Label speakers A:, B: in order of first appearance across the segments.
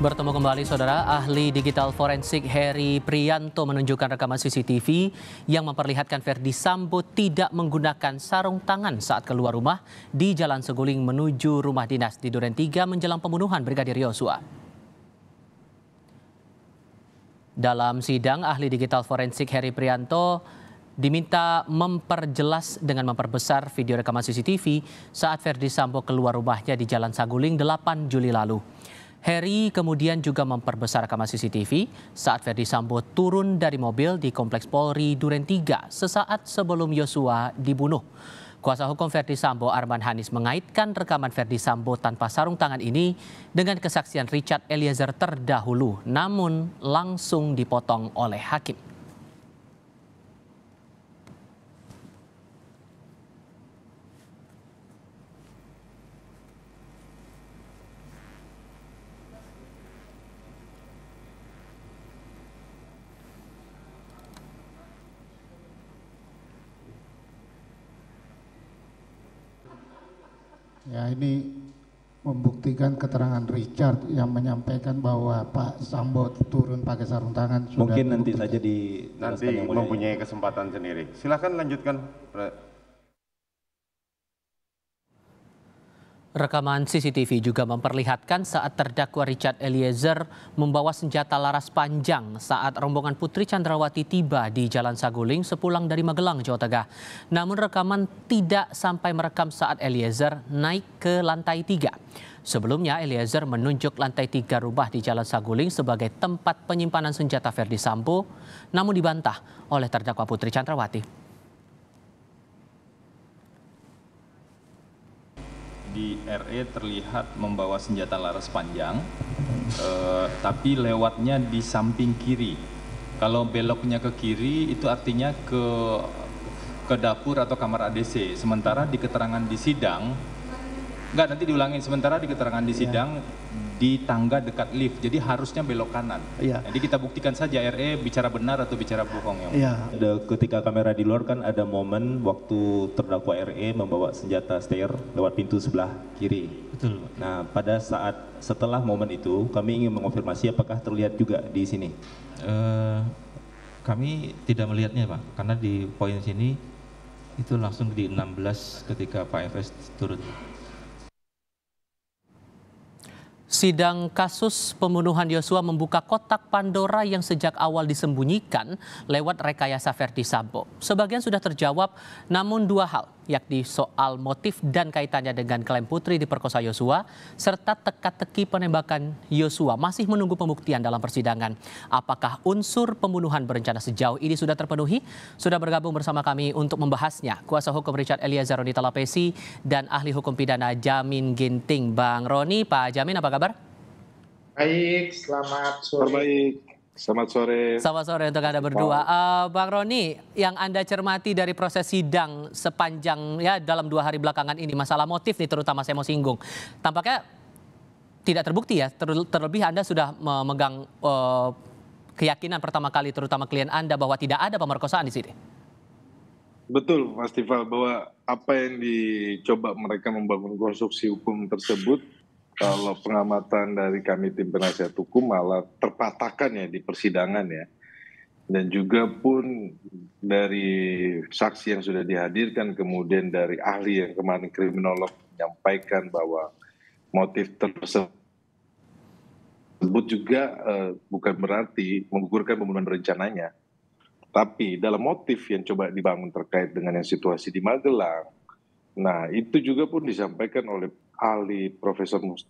A: Bertemu kembali saudara, ahli digital forensik Heri Prianto menunjukkan rekaman CCTV yang memperlihatkan Verdi Sambo tidak menggunakan sarung tangan saat keluar rumah di Jalan Seguling menuju rumah dinas di Duren 3 menjelang pembunuhan Brigadir Yosua. Dalam sidang, ahli digital forensik Heri Prianto diminta memperjelas dengan memperbesar video rekaman CCTV saat Verdi Sambo keluar rumahnya di Jalan Saguling 8 Juli lalu. Harry kemudian juga memperbesar rekaman CCTV saat Ferdi Sambo turun dari mobil di Kompleks Polri Duren 3 sesaat sebelum Yosua dibunuh. Kuasa hukum Ferdi Sambo Arman Hanis mengaitkan rekaman Ferdi Sambo tanpa sarung tangan ini dengan kesaksian Richard Eliezer terdahulu namun langsung dipotong oleh hakim.
B: ya ini membuktikan keterangan Richard yang menyampaikan bahwa Pak Sambo turun pakai sarung tangan. Sudah Mungkin nanti saja di nanti mempunyai kesempatan sendiri. Silahkan lanjutkan.
A: Rekaman CCTV juga memperlihatkan saat terdakwa Richard Eliezer membawa senjata laras panjang saat rombongan Putri Chandrawati tiba di Jalan Saguling sepulang dari Magelang, Jawa Tengah. Namun rekaman tidak sampai merekam saat Eliezer naik ke lantai tiga. Sebelumnya Eliezer menunjuk lantai tiga rumah di Jalan Saguling sebagai tempat penyimpanan senjata Verdi Sambo, namun dibantah oleh terdakwa Putri Chandrawati.
B: di RE terlihat membawa senjata laras panjang, eh, tapi lewatnya di samping kiri. Kalau beloknya ke kiri itu artinya ke ke dapur atau kamar ADC. Sementara di keterangan di sidang Enggak, nanti diulangi Sementara di keterangan di iya. sidang yeah. di tangga dekat lift, jadi harusnya belok kanan. Yeah. Jadi kita buktikan saja RE bicara benar atau bicara bohong. Ya. Yeah. Ketika kamera di luar kan ada momen waktu terdakwa RE membawa senjata stair lewat pintu sebelah kiri. Betul. Nah, pada saat setelah momen itu, kami ingin mengonfirmasi apakah terlihat juga di sini. Uh, kami tidak melihatnya, Pak, karena di poin sini itu langsung di 16 ketika Pak FS turun.
A: Sidang kasus pembunuhan Yosua membuka kotak Pandora yang sejak awal disembunyikan lewat rekayasa Verdi Sambo. Sebagian sudah terjawab, namun dua hal yakni soal motif dan kaitannya dengan klaim Putri diperkosa Yosua serta teka-teki penembakan Yosua masih menunggu pembuktian dalam persidangan. Apakah unsur pembunuhan berencana sejauh ini sudah terpenuhi? Sudah bergabung bersama kami untuk membahasnya kuasa hukum Richard Eliezer Roni Talapesi dan ahli hukum pidana Jamin Ginting. Bang Roni, Pak Jamin apa kabar? Baik, selamat sore. Baik. Selamat sore. Selamat sore untuk Anda berdua. Uh, Bang Roni, yang Anda cermati dari proses sidang sepanjang ya dalam dua hari belakangan ini, masalah motif nih terutama saya mau singgung. Tampaknya tidak terbukti ya, ter terlebih Anda sudah memegang uh, keyakinan pertama kali terutama klien Anda bahwa tidak ada pemerkosaan di sini.
C: Betul Mas Tifal, bahwa apa yang dicoba mereka membangun konstruksi hukum tersebut kalau pengamatan dari kami tim penasihat hukum malah terpatahkan ya di persidangan ya. Dan juga pun dari saksi yang sudah dihadirkan, kemudian dari ahli yang kemarin kriminolog menyampaikan bahwa motif tersebut juga eh, bukan berarti menggugurkan pembunuhan rencananya. Tapi dalam motif yang coba dibangun terkait dengan yang situasi di Magelang, Nah, itu juga pun disampaikan oleh ahli Profesor Mustafa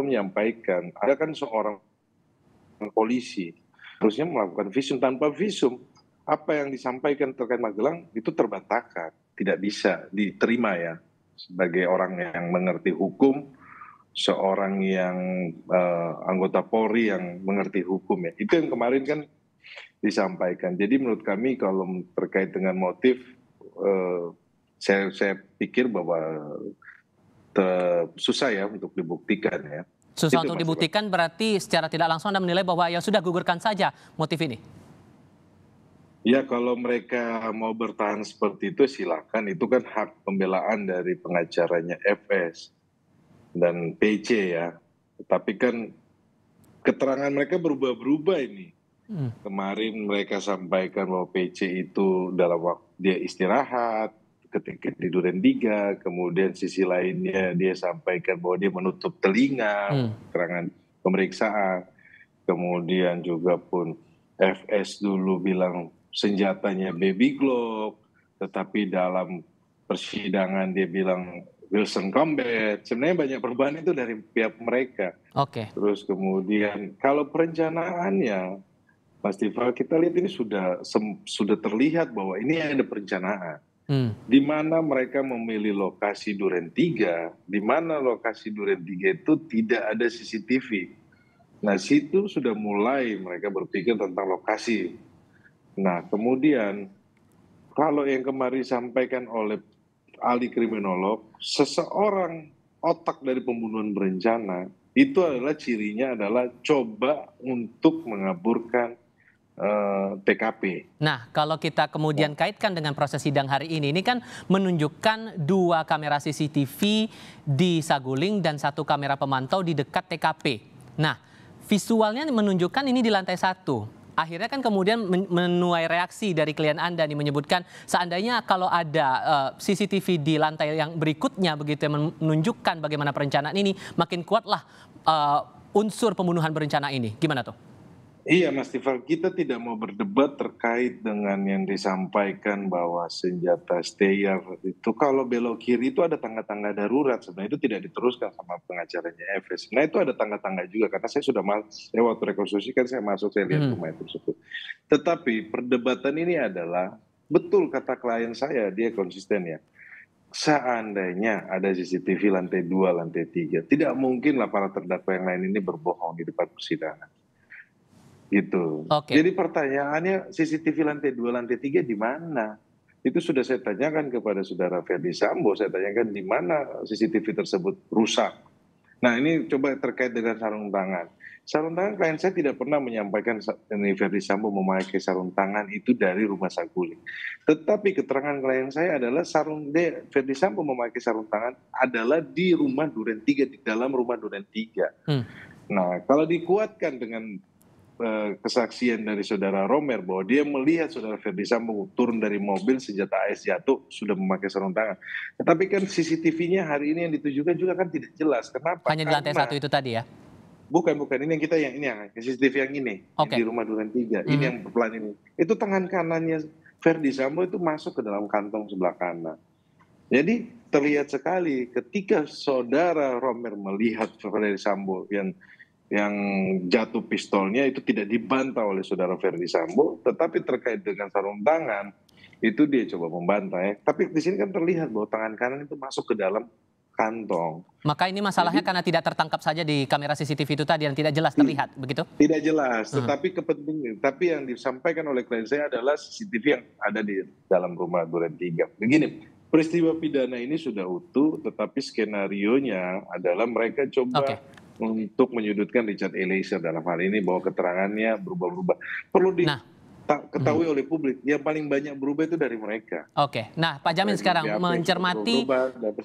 C: menyampaikan, ada kan seorang polisi harusnya melakukan visum tanpa visum. Apa yang disampaikan terkait Magelang itu terbantahkan, tidak bisa diterima ya sebagai orang yang mengerti hukum, seorang yang uh, anggota Polri yang mengerti hukum ya. Itu yang kemarin kan disampaikan. Jadi menurut kami kalau terkait dengan motif uh, saya saya pikir bahwa te, eh, susah ya untuk dibuktikan
A: ya. Susah Itu untuk dibuktikan berarti secara tidak langsung Anda menilai bahwa ya sudah gugurkan saja motif ini.
C: Ya kalau mereka mau bertahan seperti itu silakan itu kan hak pembelaan dari pengacaranya FS dan PC ya. Tapi kan keterangan mereka berubah-berubah ini. Hmm. Kemarin mereka sampaikan bahwa PC itu dalam waktu dia istirahat, ketika di Duren Tiga, kemudian sisi lainnya dia sampaikan bahwa dia menutup telinga hmm. keterangan pemeriksaan, kemudian juga pun FS dulu bilang senjatanya baby glove, tetapi dalam persidangan dia bilang Wilson Combat. Sebenarnya banyak perubahan itu dari pihak mereka. Oke. Okay. Terus kemudian kalau perencanaannya Mas Tifa, kita lihat ini sudah sudah terlihat bahwa ini ada perencanaan hmm. di mana mereka memilih lokasi Duren 3, di mana lokasi Duren 3 itu tidak ada CCTV. Nah, situ sudah mulai mereka berpikir tentang lokasi. Nah, kemudian kalau yang kemarin disampaikan oleh ahli kriminolog, seseorang otak dari pembunuhan berencana itu adalah cirinya adalah coba untuk mengaburkan TKP. Eh,
A: nah, kalau kita kemudian ya. kaitkan dengan proses sidang hari ini, ini kan menunjukkan dua kamera CCTV di Saguling dan satu kamera pemantau di dekat TKP. Nah, visualnya menunjukkan ini di lantai satu. Akhirnya kan kemudian menuai reaksi dari klien Anda nih menyebutkan seandainya kalau ada eh, CCTV di lantai yang berikutnya begitu menunjukkan bagaimana perencanaan ini, makin kuatlah eh, unsur pembunuhan berencana ini. Gimana tuh?
C: Iya Mas Tifal, kita tidak mau berdebat terkait dengan yang disampaikan bahwa senjata Steyer itu kalau belok kiri itu ada tangga-tangga darurat sebenarnya itu tidak diteruskan sama pengacaranya Efes. Nah itu ada tangga-tangga juga karena saya sudah masuk, saya waktu rekonstruksi kan saya masuk saya lihat hmm. rumah itu tersebut. Tetapi perdebatan ini adalah betul kata klien saya dia konsisten ya seandainya ada CCTV lantai 2, lantai 3, tidak mungkinlah para terdakwa yang lain ini berbohong di depan persidangan gitu. Okay. Jadi pertanyaannya CCTV lantai dua, lantai tiga di mana? Itu sudah saya tanyakan kepada saudara Ferdi Sambo, saya tanyakan di mana CCTV tersebut rusak. Nah ini coba terkait dengan sarung tangan. Sarung tangan klien saya tidak pernah menyampaikan ini Ferdi Sambo memakai sarung tangan itu dari rumah Saguling. Tetapi keterangan klien saya adalah sarung de, Ferdi Sambo memakai sarung tangan adalah di rumah Duren 3 di dalam rumah Duren 3. Hmm. Nah, kalau dikuatkan dengan Eh, kesaksian dari saudara Romer bahwa dia melihat saudara Ferdi Sambo turun dari mobil senjata AS jatuh sudah memakai sarung tangan. Tetapi kan CCTV-nya hari ini yang ditujukan juga kan tidak jelas. Kenapa? Hanya di lantai Karena, satu itu tadi ya? Bukan, bukan. Ini yang kita yang ini yang CCTV yang ini okay. yang di rumah duren tiga. Hmm. Ini yang pelan ini. Itu tangan kanannya Ferdi Sambo itu masuk ke dalam kantong sebelah kanan. Jadi terlihat sekali ketika saudara Romer melihat Ferdi Sambo yang yang jatuh pistolnya itu tidak dibantah oleh saudara Ferdi Sambo, tetapi terkait dengan sarung tangan itu dia coba membantah ya. Tapi di sini kan terlihat bahwa tangan kanan itu masuk ke dalam kantong.
A: Maka ini masalahnya Jadi, karena tidak tertangkap saja di kamera CCTV itu tadi yang tidak jelas terlihat, begitu?
C: Tidak jelas, hmm. tetapi kepentingan, tapi yang disampaikan oleh klien saya adalah CCTV yang ada di dalam rumah Duren 3. Begini, peristiwa pidana ini sudah utuh, tetapi skenario nya adalah mereka coba okay untuk menyudutkan Richard Eliezer dalam hal ini bahwa keterangannya berubah ubah Perlu di nah. Hmm. ketahui hmm. oleh publik yang paling banyak berubah itu dari mereka.
A: Oke. Okay. Nah, Pak Jamin dari sekarang mencermati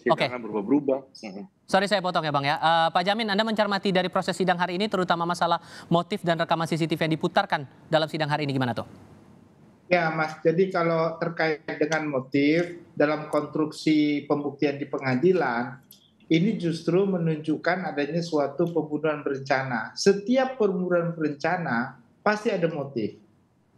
C: Oke. berubah-berubah. Hmm.
A: Sorry saya potong ya Bang ya. Uh, Pak Jamin, Anda mencermati dari proses sidang hari ini terutama masalah motif dan rekaman CCTV yang diputarkan dalam sidang hari ini gimana tuh?
B: Ya Mas, jadi kalau terkait dengan motif dalam konstruksi pembuktian di pengadilan, ini justru menunjukkan adanya suatu pembunuhan berencana. Setiap pembunuhan berencana pasti ada motif.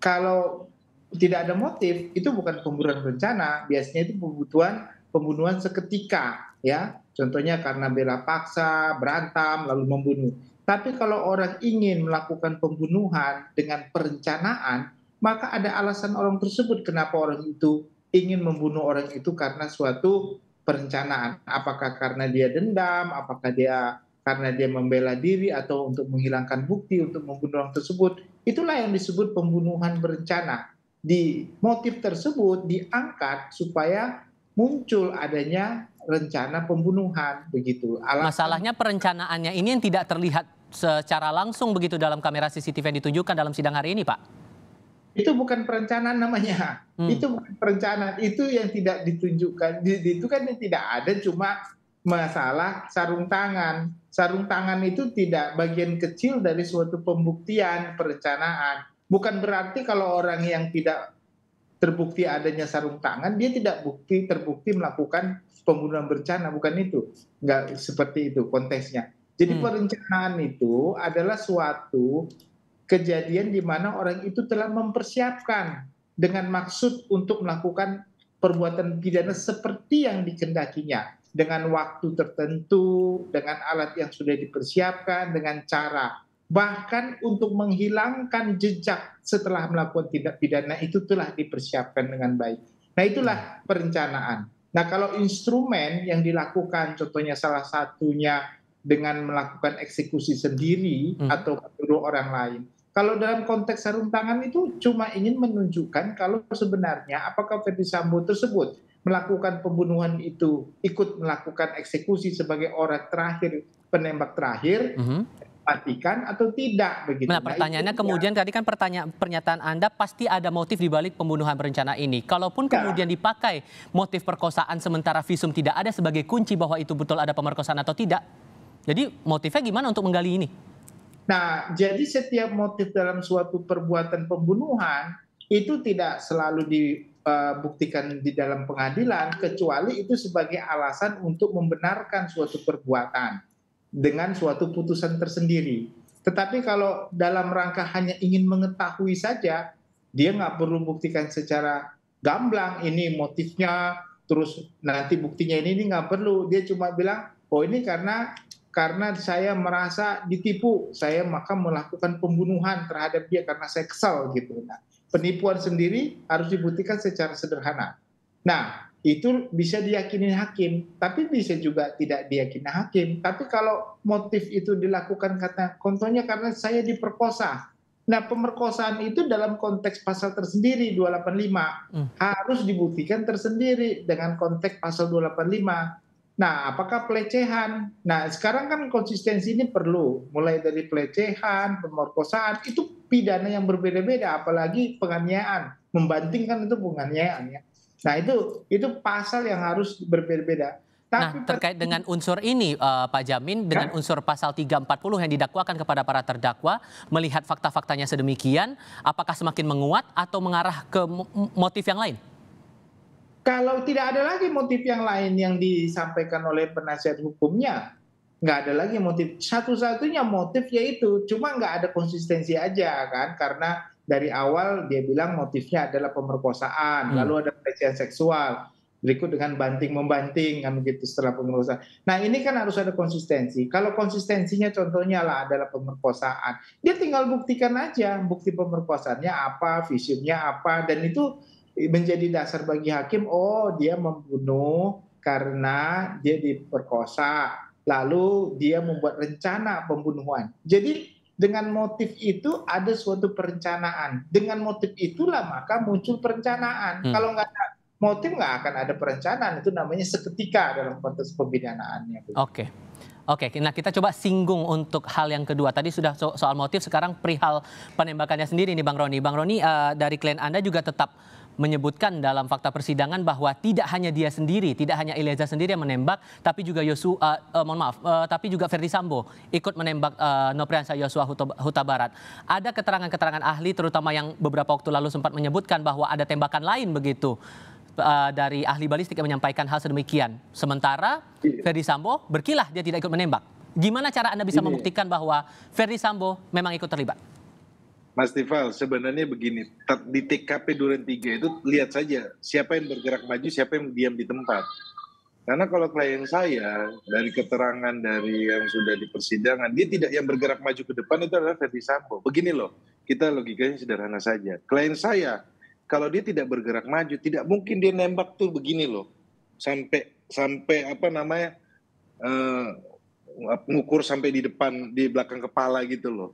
B: Kalau tidak ada motif, itu bukan pembunuhan berencana, biasanya itu pembunuhan pembunuhan seketika, ya. Contohnya karena bela paksa, berantam, lalu membunuh. Tapi kalau orang ingin melakukan pembunuhan dengan perencanaan, maka ada alasan orang tersebut kenapa orang itu ingin membunuh orang itu karena suatu perencanaan. Apakah karena dia dendam, apakah dia karena dia membela diri atau untuk menghilangkan bukti untuk membunuh orang tersebut. Itulah yang disebut pembunuhan berencana. Di motif tersebut diangkat supaya muncul
A: adanya rencana pembunuhan begitu. Alat Masalahnya perencanaannya ini yang tidak terlihat secara langsung begitu dalam kamera CCTV yang ditunjukkan dalam sidang hari ini, Pak
B: itu bukan perencanaan namanya. Hmm. Itu bukan perencanaan. Itu yang tidak ditunjukkan. Itu kan yang tidak ada cuma masalah sarung tangan. Sarung tangan itu tidak bagian kecil dari suatu pembuktian perencanaan. Bukan berarti kalau orang yang tidak terbukti adanya sarung tangan, dia tidak bukti terbukti melakukan pembunuhan berencana. Bukan itu. nggak seperti itu konteksnya. Jadi hmm. perencanaan itu adalah suatu kejadian di mana orang itu telah mempersiapkan dengan maksud untuk melakukan perbuatan pidana seperti yang dikendakinya dengan waktu tertentu, dengan alat yang sudah dipersiapkan, dengan cara bahkan untuk menghilangkan jejak setelah melakukan tindak pidana itu telah dipersiapkan dengan baik. Nah, itulah perencanaan. Nah, kalau instrumen yang dilakukan contohnya salah satunya dengan melakukan eksekusi sendiri hmm. atau menyuruh orang lain kalau dalam konteks sarung tangan itu cuma ingin menunjukkan kalau sebenarnya apakah Verdi Sambo tersebut melakukan pembunuhan itu ikut melakukan eksekusi sebagai orang terakhir penembak terakhir mm -hmm. atau tidak begitu. Nah, nah pertanyaannya kemudian
A: tadi kan pertanyaan pernyataan Anda pasti ada motif di balik pembunuhan berencana ini. Kalaupun ya. kemudian dipakai motif perkosaan sementara visum tidak ada sebagai kunci bahwa itu betul ada pemerkosaan atau tidak. Jadi motifnya gimana untuk menggali ini?
B: Nah, jadi setiap motif dalam suatu perbuatan pembunuhan itu tidak selalu dibuktikan eh, di dalam pengadilan kecuali itu sebagai alasan untuk membenarkan suatu perbuatan dengan suatu putusan tersendiri. Tetapi kalau dalam rangka hanya ingin mengetahui saja, dia nggak perlu buktikan secara gamblang ini motifnya, terus nanti buktinya ini ini nggak perlu. Dia cuma bilang, oh ini karena karena saya merasa ditipu, saya maka melakukan pembunuhan terhadap dia karena saya kesal gitu. Nah, penipuan sendiri harus dibuktikan secara sederhana. Nah, itu bisa diyakini hakim, tapi bisa juga tidak diyakini hakim. Tapi kalau motif itu dilakukan karena contohnya karena saya diperkosa. Nah, pemerkosaan itu dalam konteks pasal tersendiri 285 hmm. harus dibuktikan tersendiri dengan konteks pasal 285 Nah, apakah pelecehan? Nah, sekarang kan konsistensi ini perlu, mulai dari pelecehan, pemerkosaan, itu pidana yang berbeda-beda, apalagi penganiayaan. Membantingkan itu penganiayaan ya. Nah, itu itu pasal yang harus berbeda-beda.
A: nah, terkait dengan unsur ini, uh, Pak Jamin, dengan kan? unsur pasal 340 yang didakwakan kepada para terdakwa, melihat fakta-faktanya sedemikian, apakah semakin menguat atau mengarah ke motif yang lain?
B: Kalau tidak ada lagi motif yang lain yang disampaikan oleh penasihat hukumnya, nggak ada lagi motif. Satu-satunya motif yaitu cuma nggak ada konsistensi aja kan, karena dari awal dia bilang motifnya adalah pemerkosaan, hmm. lalu ada pelecehan seksual, berikut dengan banting membanting kan begitu setelah pemerkosaan. Nah ini kan harus ada konsistensi. Kalau konsistensinya contohnya lah adalah pemerkosaan, dia tinggal buktikan aja bukti pemerkosaannya apa, visumnya apa, dan itu menjadi dasar bagi hakim oh dia membunuh karena dia diperkosa lalu dia membuat rencana pembunuhan jadi dengan motif itu ada suatu perencanaan dengan motif itulah maka muncul perencanaan hmm. kalau nggak ada motif nggak akan ada perencanaan itu namanya seketika dalam konteks pembinaannya. oke
A: okay. Oke, nah kita coba singgung untuk hal yang kedua. Tadi sudah so soal motif, sekarang perihal penembakannya sendiri nih Bang Roni. Bang Roni, uh, dari klien Anda juga tetap menyebutkan dalam fakta persidangan bahwa tidak hanya dia sendiri, tidak hanya Eliezer sendiri yang menembak, tapi juga Yosua, uh, eh, uh, eh, mohon maaf, uh, tapi juga Ferdi Sambo ikut menembak uh, Nopriansa Yosua Huta Barat. Ada keterangan-keterangan ahli, terutama yang beberapa waktu lalu sempat menyebutkan bahwa ada tembakan lain begitu uh, dari ahli balistik yang menyampaikan hal sedemikian. Sementara iya. Ferdi Sambo berkilah dia tidak ikut menembak. Gimana cara Anda bisa iya. membuktikan bahwa Ferdi Sambo memang ikut terlibat?
C: Mas Tifal, sebenarnya begini, di TKP Duren 3 itu lihat saja siapa yang bergerak maju, siapa yang diam di tempat. Karena kalau klien saya dari keterangan dari yang sudah di persidangan, dia tidak yang bergerak maju ke depan itu adalah Ferdi Sambo. Begini loh, kita logikanya sederhana saja. Klien saya kalau dia tidak bergerak maju, tidak mungkin dia nembak tuh begini loh. Sampai sampai apa namanya? Uh, ngukur sampai di depan di belakang kepala gitu loh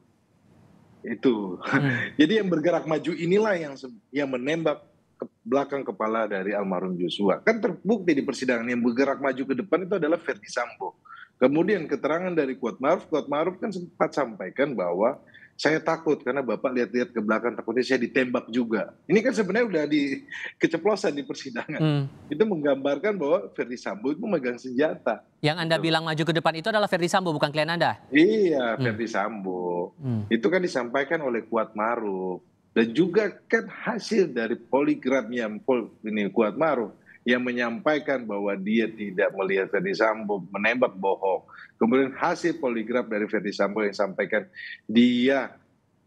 C: itu. Hmm. Jadi yang bergerak maju inilah yang yang menembak ke belakang kepala dari almarhum Joshua. Kan terbukti di persidangan yang bergerak maju ke depan itu adalah Verdi Sambo. Kemudian keterangan dari Kuat Maruf, Kuat Maruf kan sempat sampaikan bahwa saya takut karena bapak lihat-lihat ke belakang takutnya saya ditembak juga. Ini kan sebenarnya udah di keceplosan di persidangan. Hmm. Itu menggambarkan bahwa
A: Ferdi Sambo itu memegang senjata. Yang Anda itu. bilang maju ke depan itu adalah Ferdi Sambo bukan klien Anda?
C: Iya, hmm. Ferdi Sambo. Hmm. Itu kan disampaikan oleh Kuat Maruf dan juga kan hasil dari poligrafnya Pol ini Kuat Maruf yang menyampaikan bahwa dia tidak melihat Ferdi Sambo menembak bohong. Kemudian hasil poligraf dari Ferdi Sambo yang sampaikan dia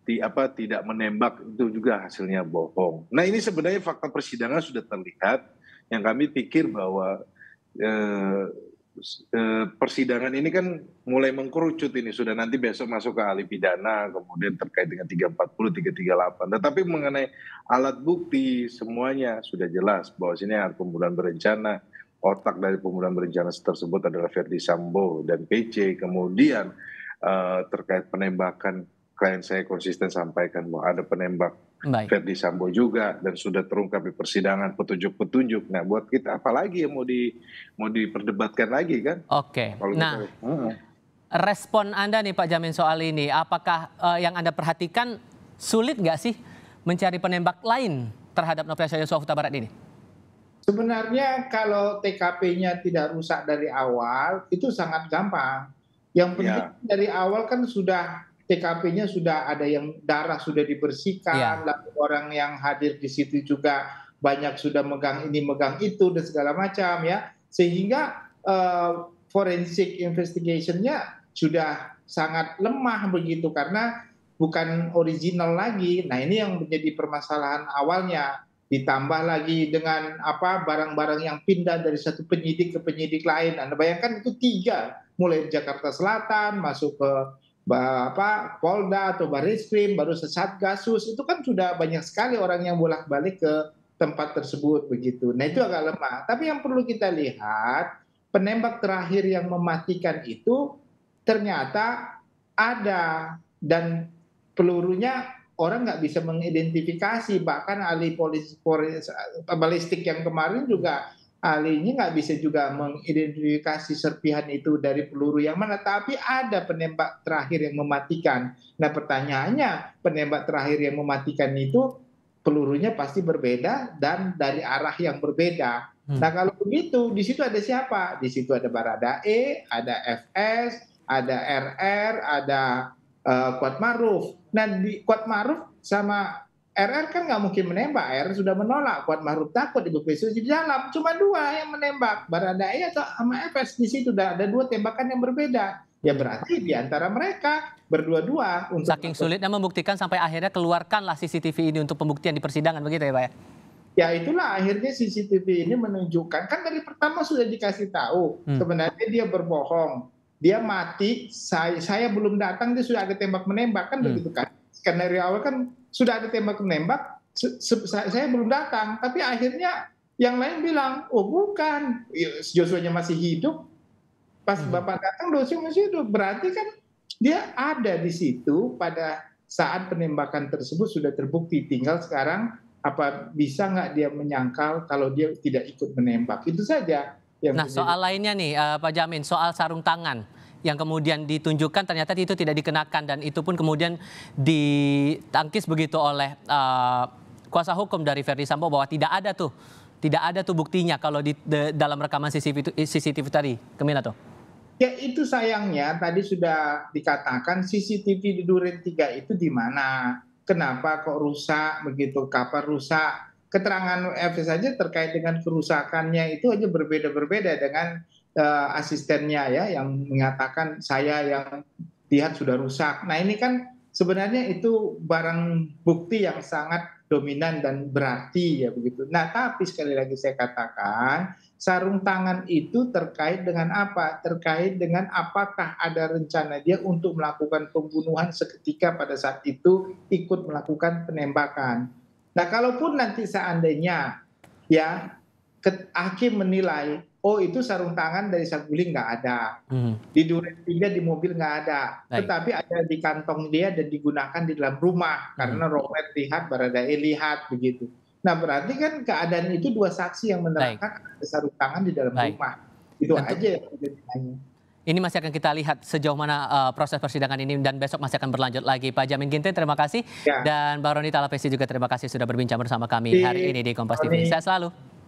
C: di, apa tidak menembak itu juga hasilnya bohong. Nah ini sebenarnya fakta persidangan sudah terlihat yang kami pikir bahwa eh, Eh, persidangan ini kan mulai mengkerucut ini sudah nanti besok masuk ke ahli pidana kemudian terkait dengan 340 338 tetapi mengenai alat bukti semuanya sudah jelas bahwa sini ada pembunuhan berencana otak dari pembunuhan berencana tersebut adalah Verdi Sambo dan PC kemudian eh, terkait penembakan klien saya konsisten sampaikan bahwa ada penembak Baik. Ferdi Sambo juga dan sudah terungkap di persidangan petunjuk-petunjuk. Nah, buat kita apalagi yang mau di mau diperdebatkan lagi kan? Oke. Okay. nah, hmm.
A: respon Anda nih Pak Jamin soal ini, apakah uh, yang Anda perhatikan sulit nggak sih mencari penembak lain terhadap Novel Yosua Huta Barat ini?
B: Sebenarnya kalau TKP-nya tidak rusak dari awal itu sangat gampang. Yang penting ya. dari awal kan sudah TKP-nya sudah ada yang darah sudah dibersihkan, ya. lalu orang yang hadir di situ juga banyak sudah megang ini, megang itu dan segala macam ya, sehingga uh, eh, forensic investigation sudah sangat lemah begitu karena bukan original lagi. Nah ini yang menjadi permasalahan awalnya ditambah lagi dengan apa barang-barang yang pindah dari satu penyidik ke penyidik lain. Anda bayangkan itu tiga, mulai Jakarta Selatan masuk ke apa Polda atau Baris Krim baru sesat kasus, itu kan sudah banyak sekali orang yang bolak-balik ke tempat tersebut begitu. Nah itu agak lemah. Tapi yang perlu kita lihat, penembak terakhir yang mematikan itu ternyata ada dan pelurunya orang nggak bisa mengidentifikasi bahkan ahli Polis polis eh, balistik yang kemarin juga ahli ini nggak bisa juga mengidentifikasi serpihan itu dari peluru yang mana, tapi ada penembak terakhir yang mematikan. Nah pertanyaannya, penembak terakhir yang mematikan itu pelurunya pasti berbeda dan dari arah yang berbeda. Hmm. Nah kalau begitu, di situ ada siapa? Di situ ada Baradae, ada FS, ada RR, ada uh, eh, Kuat Maruf. Nah di Kuat Maruf sama RR kan nggak mungkin menembak, RR sudah menolak. Kuat Maruf takut Ibu Pesu di dalam. Cuma dua yang menembak, Baradae atau sama FS di situ. sudah ada dua tembakan yang berbeda. Ya berarti di antara mereka berdua-dua untuk saking
A: sulitnya membuktikan sampai akhirnya keluarkanlah CCTV ini untuk pembuktian di persidangan begitu ya, Pak ya.
B: Ya itulah akhirnya CCTV ini menunjukkan kan dari pertama sudah dikasih tahu hmm. sebenarnya dia berbohong. Dia mati, saya, saya belum datang dia sudah ada tembak menembak kan hmm. begitu kan. Skenario awal kan sudah ada tembak-menembak, saya belum datang. Tapi akhirnya yang lain bilang, oh bukan, ya, Joshua-nya masih hidup. Pas hmm. Bapak datang, Joshua masih hidup. Berarti kan dia ada di situ pada saat penembakan tersebut sudah terbukti. Tinggal sekarang apa bisa nggak dia menyangkal kalau dia tidak ikut menembak. Itu saja.
A: Yang nah, menjadi. soal lainnya nih, uh, Pak Jamin, soal sarung tangan yang kemudian ditunjukkan ternyata itu tidak dikenakan dan itu pun kemudian ditangkis begitu oleh uh, kuasa hukum dari Verdi Sambo bahwa tidak ada tuh tidak ada tuh buktinya kalau di de, dalam rekaman CCTV, CCTV tadi Kemina tuh
B: ya itu sayangnya tadi sudah dikatakan CCTV di Duren 3 itu di mana kenapa kok rusak begitu kapan rusak keterangan FS saja terkait dengan kerusakannya itu aja berbeda-berbeda dengan uh, asistennya ya yang mengatakan saya yang lihat sudah rusak. Nah ini kan sebenarnya itu barang bukti yang sangat dominan dan berarti ya begitu. Nah tapi sekali lagi saya katakan sarung tangan itu terkait dengan apa? Terkait dengan apakah ada rencana dia untuk melakukan pembunuhan seketika pada saat itu ikut melakukan penembakan. Nah kalaupun nanti seandainya ya hakim menilai oh itu sarung tangan dari Saguling nggak ada, hmm. di Duren Tiga di mobil nggak ada, Baik. tetapi ada di kantong dia dan digunakan di dalam rumah hmm. karena Robert lihat, Baradae lihat begitu. Nah berarti kan keadaan itu dua saksi yang menerangkan ada sarung tangan di dalam Baik. rumah, itu Tentu. aja yang
A: Ini masih akan kita lihat sejauh mana uh, proses persidangan ini dan besok masih akan berlanjut lagi. Pak Jamin Ginting terima kasih ya. dan Baroni Roni Talapesi juga terima kasih sudah berbincang bersama kami iya, hari ini di Kompas TV. Saya selalu.